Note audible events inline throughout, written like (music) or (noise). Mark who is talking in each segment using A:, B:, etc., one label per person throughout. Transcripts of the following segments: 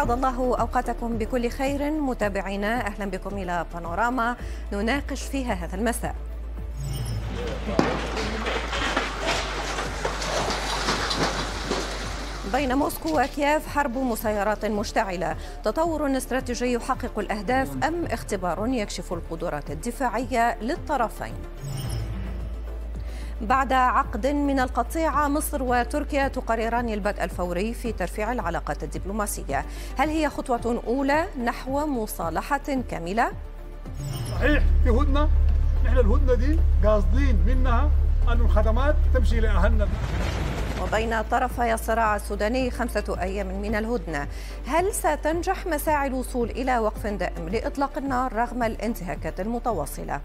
A: أسعد الله أوقاتكم بكل خير متابعينا أهلا بكم إلى بانوراما نناقش فيها هذا المساء بين موسكو وكييف حرب مسيرات مشتعلة تطور استراتيجي يحقق الأهداف أم اختبار يكشف القدرات الدفاعية للطرفين بعد عقد من القطيعة مصر وتركيا تقرران البدء الفوري في ترفيع العلاقات الدبلوماسية هل هي خطوة أولى نحو مصالحة كاملة؟
B: صحيح في هدنة نحن الهدنة دي قاصدين منها أن
C: الخدمات تمشي
A: لأهلنا وبين طرفي الصراع السوداني خمسة أيام من الهدنة هل ستنجح مساعي الوصول إلى وقف دائم لإطلاق النار رغم الانتهاكات المتواصلة؟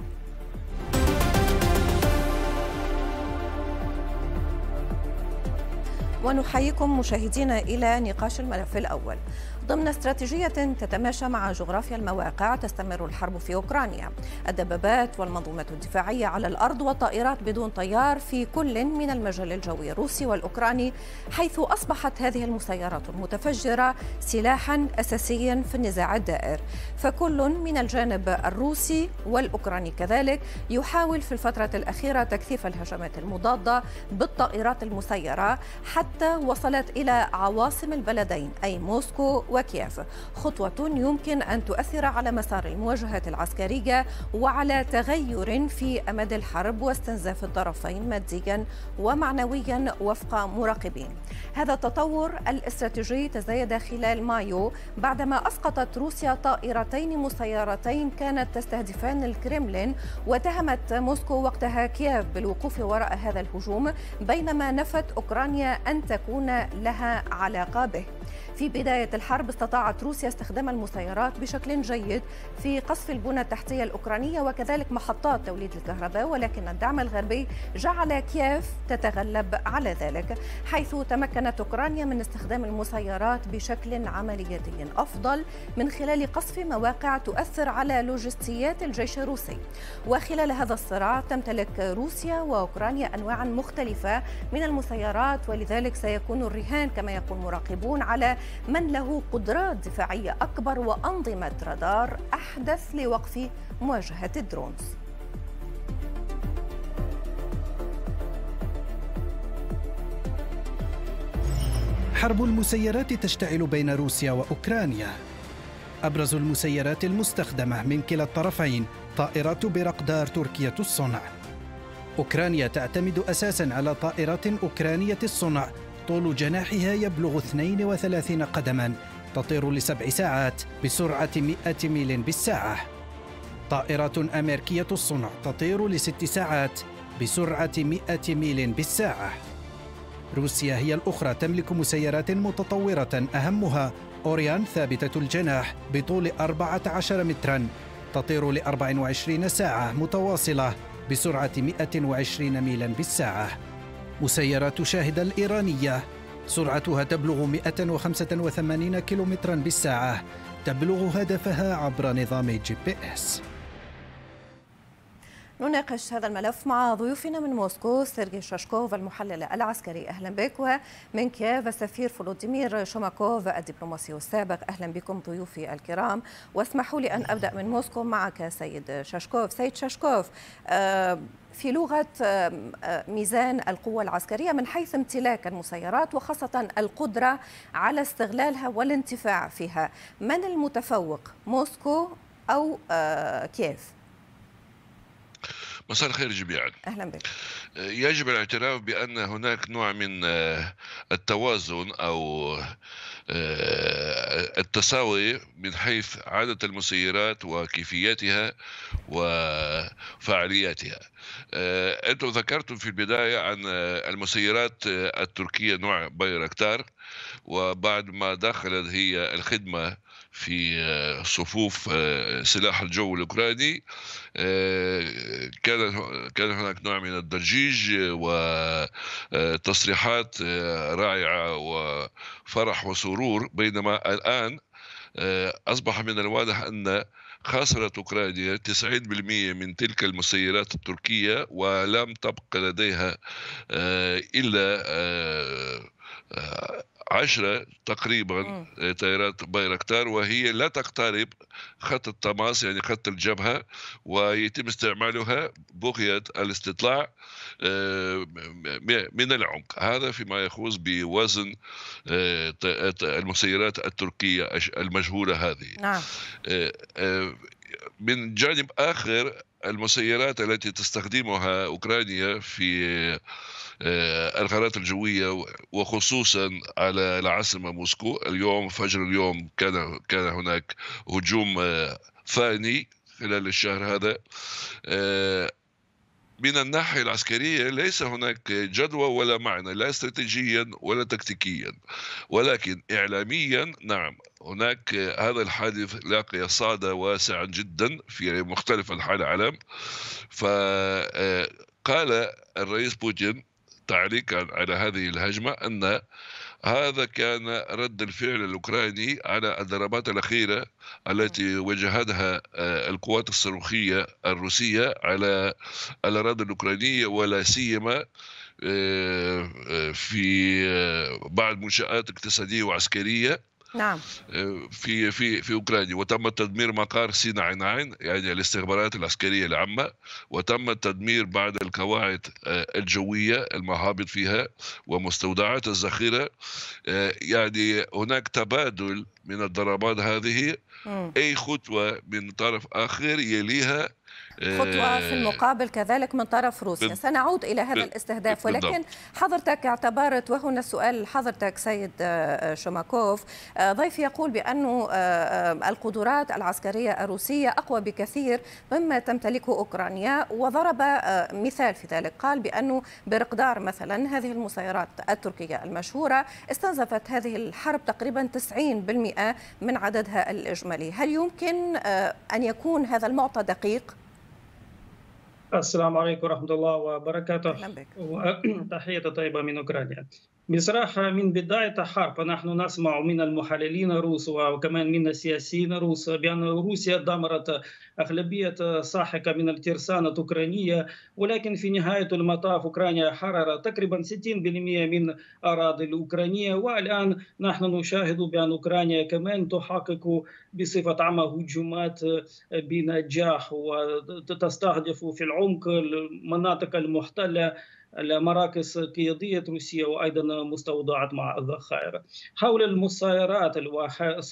A: ونحييكم مشاهدينا إلى نقاش الملف الأول ضمن استراتيجية تتماشى مع جغرافيا المواقع تستمر الحرب في أوكرانيا الدبابات والمنظومات الدفاعية على الأرض والطائرات بدون طيار في كل من المجال الجوي الروسي والأوكراني حيث أصبحت هذه المسيرات المتفجرة سلاحا أساسيا في النزاع الدائر فكل من الجانب الروسي والأوكراني كذلك يحاول في الفترة الأخيرة تكثيف الهجمات المضادة بالطائرات المسيرة حتى وصلت إلى عواصم البلدين أي موسكو وكييف خطوة يمكن أن تؤثر على مسار المواجهات العسكرية وعلى تغير في أمد الحرب واستنزاف الطرفين ماديا ومعنويا وفق مراقبين هذا التطور الاستراتيجي تزايد خلال مايو بعدما أسقطت روسيا طائرتين مسيرتين كانت تستهدفان الكريملين واتهمت موسكو وقتها كييف بالوقوف وراء هذا الهجوم بينما نفت أوكرانيا أن تكون لها علاقة به في بداية الحرب استطاعت روسيا استخدام المسيرات بشكل جيد في قصف البنى التحتية الأوكرانية وكذلك محطات توليد الكهرباء ولكن الدعم الغربي جعل كييف تتغلب على ذلك حيث تمكنت أوكرانيا من استخدام المسيرات بشكل عملياتي أفضل من خلال قصف مواقع تؤثر على لوجستيات الجيش الروسي وخلال هذا الصراع تمتلك روسيا وأوكرانيا أنواعا مختلفة من المسيرات ولذلك سيكون الرهان كما يقول مراقبون على من له قدرات دفاعية أكبر وأنظمة رادار أحدث لوقف مواجهة الدرونز حرب المسيرات
B: تشتعل بين روسيا وأوكرانيا أبرز المسيرات المستخدمة من كلا الطرفين طائرات برقدار تركية الصنع أوكرانيا تعتمد أساسا على طائرات أوكرانية الصنع طول جناحها يبلغ 32 قدما تطير لسبع ساعات بسرعة 100 ميل بالساعة طائرة أمريكية الصنع تطير لست ساعات بسرعة 100 ميل بالساعة روسيا هي الأخرى تملك مسيرات متطورة أهمها أوريان ثابتة الجناح بطول 14 متراً تطير ل 24 ساعة متواصلة بسرعة 120 ميلا بالساعة مسيرات شاهد الإيرانية سرعتها تبلغ 185 كيلومترا بالساعة تبلغ هدفها عبر نظام جي بي اس
A: نناقش هذا الملف مع ضيوفنا من موسكو سيرجي شاشكوف المحلل العسكري اهلا بك ومن كييف السفير فلوديمير شوماكوف الدبلوماسي السابق اهلا بكم ضيوفي الكرام واسمحوا لي ان ابدا من موسكو معك سيد شاشكوف سيد شاشكوف آه، في لغه آه، ميزان القوه العسكريه من حيث امتلاك المسيرات وخاصه القدره على استغلالها والانتفاع فيها من المتفوق موسكو او آه، كييف
C: مساء الخير جميعا اهلا بك آه، يجب الاعتراف بان هناك نوع من آه، التوازن او آه، التساوي من حيث عدد المسيرات وكيفيتها وفعالياتها انتم ذكرتم في البدايه عن المسيرات التركيه نوع بايركتار وبعد ما دخلت هي الخدمه في آه، صفوف آه، سلاح الجو الاوكراني آه، كان كان هناك نوع من الضجيج وتصريحات رائعه وفرح وسرور بينما الان اصبح من الواضح ان خسرت اوكرانيا 90% من تلك المسيرات التركيه ولم تبق لديها الا عشرة تقريبا آه، طائرات بايركتار وهي لا تقترب خط التماس يعني خط الجبهة ويتم استعمالها بغية الاستطلاع آه، من العمق هذا فيما يخص بوزن آه، المسيرات التركية المجهولة هذه نعم. من جانب آخر المسيرات التي تستخدمها أوكرانيا في آه، الغارات الجوية وخصوصا على العاصمة موسكو اليوم فجر اليوم كان كان هناك هجوم ثاني آه، خلال الشهر هذا آه، من الناحية العسكرية ليس هناك جدوى ولا معنى لا استراتيجيا ولا تكتيكيا ولكن إعلاميا نعم هناك هذا الحادث لاقي صعدا واسعا جدا في مختلف أنحاء العالم فقال آه، الرئيس بوتين تعليقا على هذه الهجمة أن هذا كان رد الفعل الأوكراني على الضربات الأخيرة التي نعم. وجهتها آه، القوات الصاروخية الروسية على الأراضي الأوكرانية ولا سيما آه، آه، في بعض منشآت اقتصادية وعسكرية نعم آه، في في في اوكرانيا وتم تدمير مقر سينا 99 يعني الاستخبارات العسكريه العامه وتم تدمير بعض القواعد آه، الجويه المهابط فيها ومستودعات الذخيره آه، يعني هناك تبادل من الضربات هذه اي خطوه من طرف اخر يليها خطوة في آه،
A: المقابل كذلك من طرف روسيا سنعود إلى هذا الاستهداف ولكن حضرتك اعتبرت وهنا السؤال حضرتك سيد آه، آه، شوماكوف ضيفي يقول بأن القدرات العسكرية الروسية أقوى بكثير مما تمتلكه أوكرانيا وضرب مثال في ذلك قال بأنه برقدار مثلا هذه المسيرات التركية المشهورة استنزفت هذه الحرب تقريبا 90% من عددها الإجمالي هل يمكن أن يكون هذا المعطى دقيق؟
B: السلام عليكم ورحمة الله وبركاته
A: وتحية
B: (clears throat) طيبة من أوكرانيا بصراحة من بداية الحرب نحن نسمع من المحللين الروس وكمان من السياسيين الروس بأن روسيا دمرت أغلبية ساحقة من الترسانة الأوكرانية ولكن في نهاية المطاف أوكرانيا حررت تقريبا 60% من أراضي الأوكرانية والآن نحن نشاهد بأن أوكرانيا كمان تحقق بصفة عامة هجومات بنجاح وتستهدف في العمق المناطق المحتلة المراكز القيادية الروسية وأيضا مستودعات مع الذخائر حول المسيرات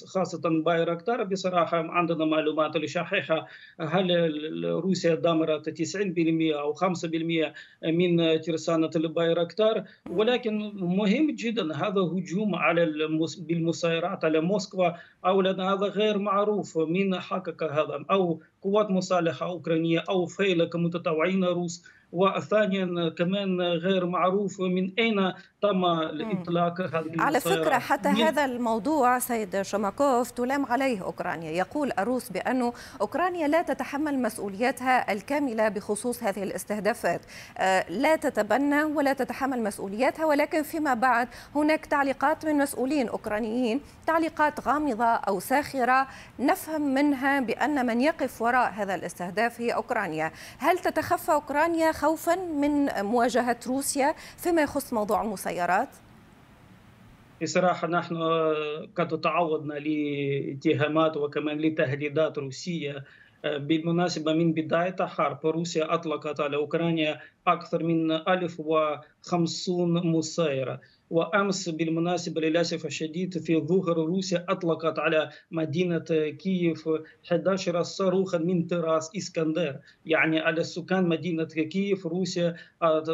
B: خاصة بايركتار بصراحة عندنا معلومات شحيحة هل روسيا دمرت 90% أو 5% من ترسانة البايركتار ولكن مهم جدا هذا هجوم على بالمسيرات على موسكو أو لأن هذا غير معروف من حقق هذا أو قوات مصالحة أوكرانية أو فيلك متطوعين روس وثانيا كمان غير معروف من اين تم الاطلاق هذه على فكره حتى
A: هذا الموضوع سيد شماكوف تلام عليه اوكرانيا يقول الروس بانه اوكرانيا لا تتحمل مسؤولياتها الكامله بخصوص هذه الاستهدافات آه، لا تتبنى ولا تتحمل مسؤولياتها ولكن فيما بعد هناك تعليقات من مسؤولين اوكرانيين تعليقات غامضه او ساخره نفهم منها بان من يقف وراء هذا الاستهداف هي اوكرانيا هل تتخفى اوكرانيا خوفا من مواجهة روسيا فيما يخص موضوع المسيرات؟
B: بصراحة نحن قد تعودنا لاتهامات وكمان لتهديدات روسية بالمناسبة من بداية حرب روسيا أطلقت على أوكرانيا أكثر من 1050 مسيرة وأمس بالمناسبة للأسف الشديد في ظهر روسيا أطلقت على مدينة كييف 11 صاروخا من طراز إسكندر يعني على سكان مدينة كييف روسيا آه،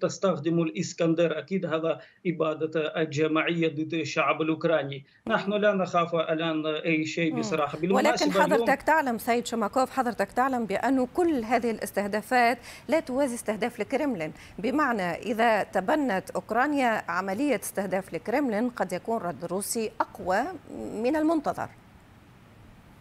B: تستخدم الإسكندر أكيد هذا إبادة الجماعية ضد الشعب الأوكراني نحن لا نخاف الآن أي شيء بصراحة ولكن حضرتك
A: تعلم سيد شماكوف حضرتك تعلم بأنه كل هذه الاستهدافات لا توازي استهداف الكرملين بمعنى إذا تبنت أوكرانيا عملية عملية استهداف الكرملين قد يكون رد روسي أقوى من المنتظر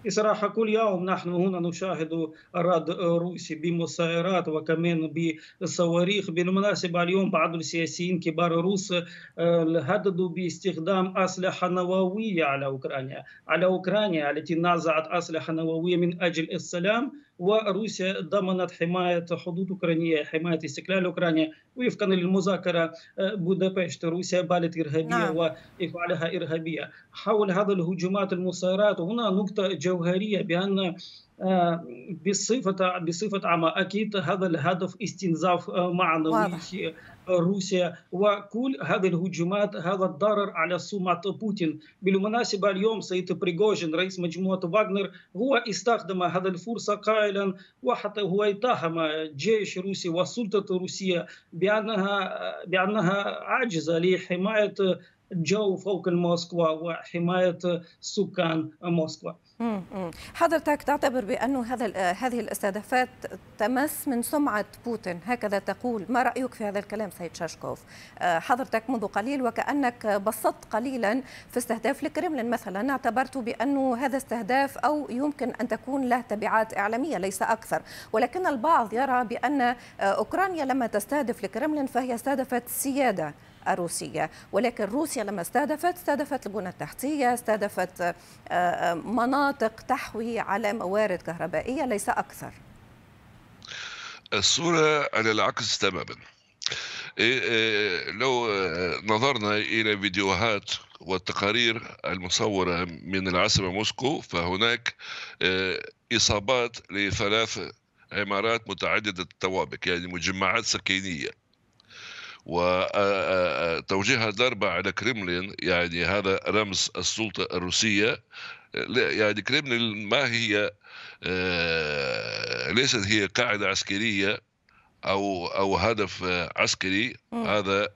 B: صراحة كل يوم نحن هنا نشاهد الرد الروسي بمسيرات وكمان بصواريخ بالمناسبة اليوم بعض السياسيين كبار الروس آه، هددوا باستخدام أسلحة نووية على أوكرانيا على أوكرانيا التي نازعت أسلحة نووية من أجل السلام وروسيا ضمنت حماية حدود أوكرانية حماية استقلال أوكرانيا وفقا للمذاكرة آه، بودابشت روسيا بالت إرهابية نعم. وإفعالها إرهابية حول هذا الهجومات المسيرات هنا نقطة جوهرية بأن آه، بصفه بصفه عامه اكيد هذا الهدف استنزاف آه، معنوي آه، روسيا وكل هذه الهجمات هذا الضرر على سمعة بوتين بالمناسبة اليوم سيد بريغوجين رئيس مجموعة فاغنر هو استخدم هذا الفرصة قائلا وحتى هو اتهم جيش روسي والسلطة الروسية بأنها بأنها عاجزة لحماية جو فوق موسكو وحماية سكان موسكو
A: حضرتك تعتبر بأن هذا هذه الاستهدافات تمس من سمعة بوتين هكذا تقول ما رأيك في هذا الكلام سيد شاشكوف آه، حضرتك منذ قليل وكأنك بسطت قليلا في استهداف الكرملين مثلا اعتبرت بأنه هذا استهداف أو يمكن أن تكون له تبعات إعلامية ليس أكثر ولكن البعض يرى بأن آه، أوكرانيا لما تستهدف الكرملين فهي استهدفت السيادة الروسية ولكن روسيا لما استهدفت استهدفت البنى التحتية استهدفت آه، مناطق مناطق تحوي على موارد كهربائية ليس أكثر
C: الصورة على العكس تماما إيه، إيه، لو آه، نظرنا إلى فيديوهات والتقارير المصورة من العاصمة موسكو فهناك آه، إصابات لثلاث عمارات متعددة الطوابق يعني مجمعات سكنية وتوجيه آه، آه، آه، الضربة على كريملين يعني هذا رمز السلطة الروسية يعني كريملين ما هي ليست هي قاعدة عسكرية أو أو هدف عسكري هذا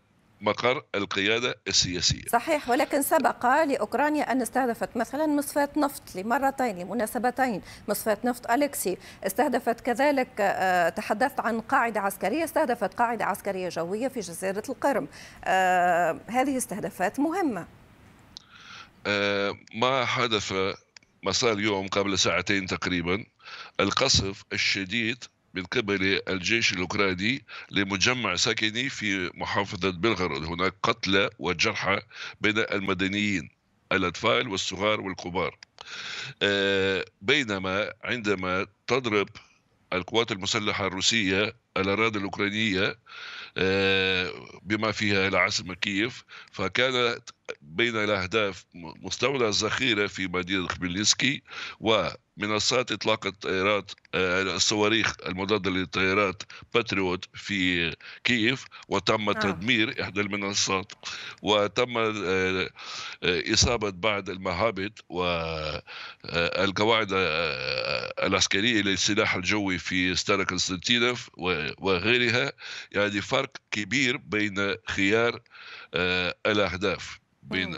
C: مقر القيادة السياسية
A: صحيح ولكن سبق لأوكرانيا أن استهدفت مثلا مصفاة نفط لمرتين لمناسبتين مصفاة نفط أليكسي استهدفت كذلك آه، تحدثت عن قاعدة عسكرية استهدفت قاعدة عسكرية جوية في جزيرة القرم آه، هذه استهدافات مهمة
C: آه، ما حدث مساء اليوم قبل ساعتين تقريبا القصف الشديد من قبل الجيش الأوكراني لمجمع سكني في محافظة بلغرود هناك قتلى وجرحى بين المدنيين الأطفال والصغار والكبار آه، بينما عندما تضرب القوات المسلحة الروسية الأراضي الأوكرانية آه، بما فيها العاصمة كييف فكانت بين الأهداف مستولى الزخيرة في مدينة خميلنسكي ومنصات إطلاق الطائرات آه، الصواريخ المضادة للطائرات باتريوت في كييف وتم آه. تدمير إحدى المنصات وتم آه، إصابة بعض المهابط والقواعد العسكرية للسلاح الجوي في ستارا كونستانتينوف وغيرها يعني فرق فرق كبير بين خيار آه، الاهداف بين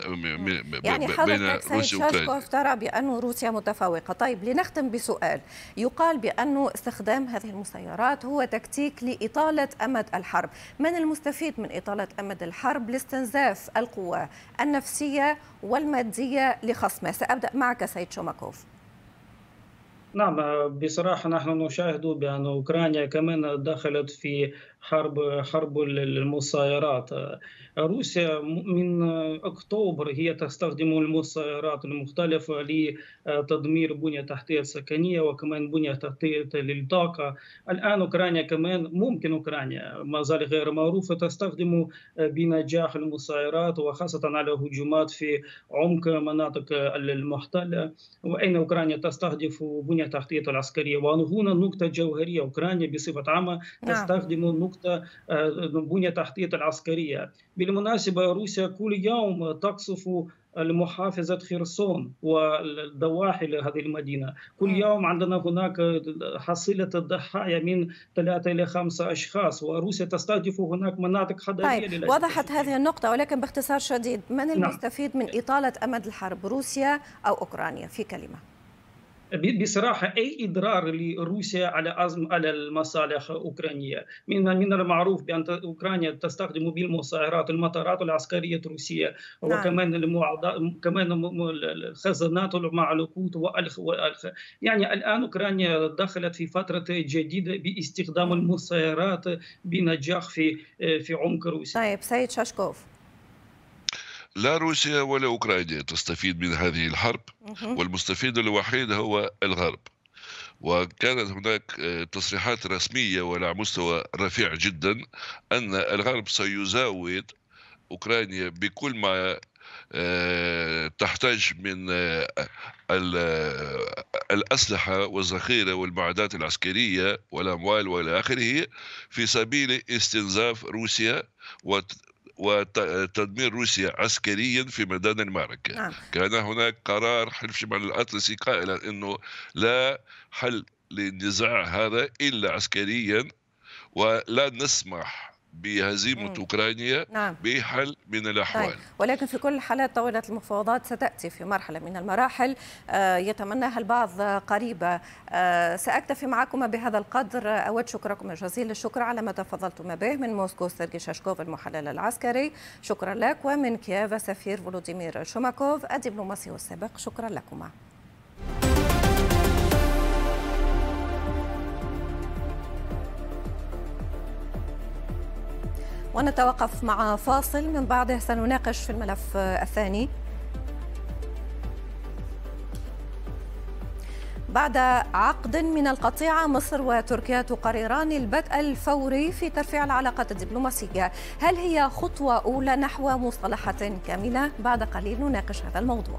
C: يعني حضرتك بين روسيا وكاينة.
A: ترى بأن روسيا متفوقة طيب لنختم بسؤال يقال بأن استخدام هذه المسيرات هو تكتيك لإطالة أمد الحرب من المستفيد من إطالة أمد الحرب لاستنزاف القوة النفسية والمادية لخصمه سأبدأ معك سيد شوماكوف
B: نعم بصراحة نحن نشاهد بأن أوكرانيا كمان دخلت في حرب حرب المسيرات روسيا من اكتوبر هي تستخدم المسيرات المختلفه لتدمير بنيه تحتيه سكنيه وكمان بنيه تحتيه للطاقه الان اوكرانيا كمان ممكن اوكرانيا ما زال غير معروفه تستخدم بنجاح المسيرات وخاصه على هجومات في عمق مناطق المحتله واين اوكرانيا تستهدف بنيه تحتيه العسكريه وهنا نقطه جوهريه اوكرانيا بصفه عامه نعم. تستخدم نقطه пункта بنية تحتية العسكرية بالمناسبة روسيا كل يوم تقصف المحافظة خرسون والدواحي لهذه المدينة كل يوم عندنا هناك حصيلة الضحايا من ثلاثة إلى خمسة أشخاص وروسيا تستهدف هناك مناطق حضرية طيب. وضحت
A: هذه النقطة ولكن باختصار شديد من المستفيد من إطالة أمد الحرب روسيا أو أوكرانيا في كلمة
B: بصراحة أي إضرار لروسيا على على المصالح الأوكرانية من من المعروف بأن أوكرانيا تستخدم بالمصاهرات المطارات العسكرية الروسية نعم. وكمان المعض... كمان الخزانات مع الوقود والخ والخ يعني الآن أوكرانيا دخلت في فترة جديدة باستخدام المصاهرات بنجاح في في عمق روسيا
A: طيب سيد شاشكوف
C: لا روسيا ولا أوكرانيا تستفيد من هذه الحرب والمستفيد الوحيد هو الغرب وكانت هناك آه، تصريحات رسمية وعلى مستوى رفيع جدا أن الغرب سيزاود أوكرانيا بكل ما آه، تحتاج من آه، الأسلحة والذخيرة والمعدات العسكرية والأموال وإلى آخره في سبيل استنزاف روسيا وتدمير روسيا عسكريا في ميدان المعركة آه. كان هناك قرار حلف شمال الأطلسي قائلا أنه لا حل للنزاع هذا إلا عسكريا ولا نسمح بهزيمة مم. أوكرانيا نعم. بحل من الأحوال طيب.
A: ولكن في كل حالات طاولة المفاوضات ستأتي في مرحلة من المراحل آه، يتمناها البعض قريبة آه، سأكتفي معكم بهذا القدر أود شكركم جزيل الشكر على ما تفضلتم به من موسكو سيرجي شاشكوف المحلل العسكري شكرا لك ومن كييف سفير فولوديمير شوماكوف الدبلوماسي السابق شكرا لكما ونتوقف مع فاصل من بعده سنناقش في الملف الثاني بعد عقد من القطيعة مصر وتركيا تقرران البدء الفوري في ترفيع العلاقات الدبلوماسية هل هي خطوة أولى نحو مصالحة كاملة؟ بعد قليل نناقش هذا الموضوع